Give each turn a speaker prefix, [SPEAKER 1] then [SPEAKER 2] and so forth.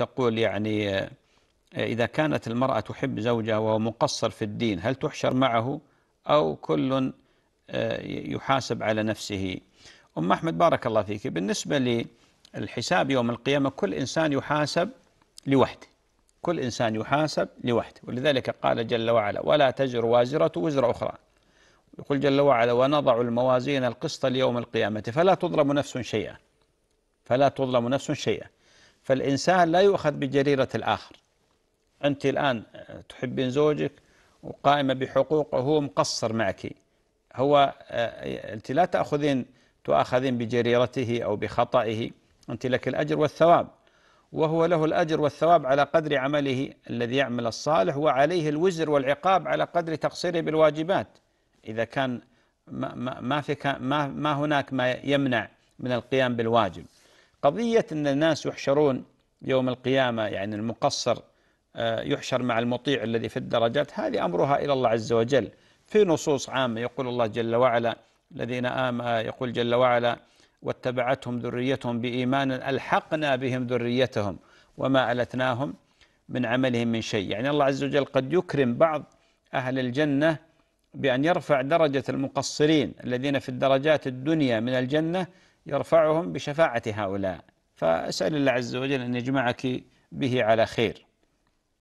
[SPEAKER 1] تقول يعني آه، إذا كانت المرأة تحب زوجها وهو مقصر في الدين هل تحشر معه أو كل آه، يحاسب على نفسه أم أحمد بارك الله فيك بالنسبة للحساب يوم القيامة كل إنسان يحاسب لوحده كل إنسان يحاسب لوحده ولذلك قال جل وعلا ولا تزر وازرة وزر أخرى يقول جل وعلا ونضع الموازين القسط ليوم القيامة فلا تظلم نفس شيئا فلا تظلم نفس شيئا فالإنسان لا يؤخذ بجريرة الآخر أنت الآن تحبين زوجك وقائمة بحقوقه وهو مقصر معك هو آه، أنت لا تأخذين تؤاخذين بجريرته أو بخطئه أنت لك الأجر والثواب وهو له الأجر والثواب على قدر عمله الذي يعمل الصالح وعليه الوزر والعقاب على قدر تقصيره بالواجبات إذا كان ما ما ما, ما هناك ما يمنع من القيام بالواجب قضية أن الناس يحشرون يوم القيامة يعني المقصر آه، يحشر مع المطيع الذي في الدرجات هذه أمرها إلى الله عز وجل في نصوص عامة يقول الله جل وعلا الذين آمنوا آه، يقول جل وعلا واتبعتهم ذريتهم بإيمان ألحقنا بهم ذريتهم وما ألتناهم من عملهم من شيء يعني الله عز وجل قد يكرم بعض أهل الجنة بأن يرفع درجة المقصرين الذين في الدرجات الدنيا من الجنة يرفعهم بشفاعة هؤلاء فأسأل الله عز وجل أن يجمعك به على خير